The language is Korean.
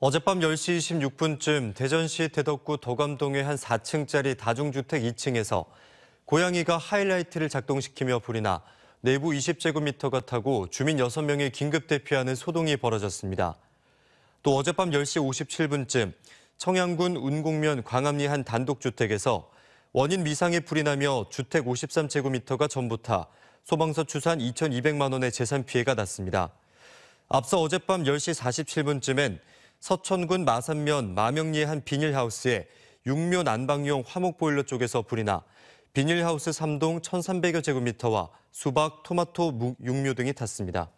어젯밤 10시 26분쯤 대전시 대덕구 도감동의 한 4층짜리 다중주택 2층에서 고양이가 하이라이트를 작동시키며 불이 나 내부 20제곱미터가 타고 주민 6명이 긴급 대피하는 소동이 벌어졌습니다. 또 어젯밤 10시 57분쯤 청양군 운곡면 광암리 한 단독주택에서 원인 미상의 불이 나며 주택 53제곱미터가 전부 타 소방서 추산 2,200만 원의 재산 피해가 났습니다. 앞서 어젯밤 10시 47분쯤엔 서천군 마산면 마명리의 한 비닐하우스에 육묘 난방용 화목보일러 쪽에서 불이 나 비닐하우스 3동 1,300여 제곱미터와 수박, 토마토, 육묘 등이 탔습니다.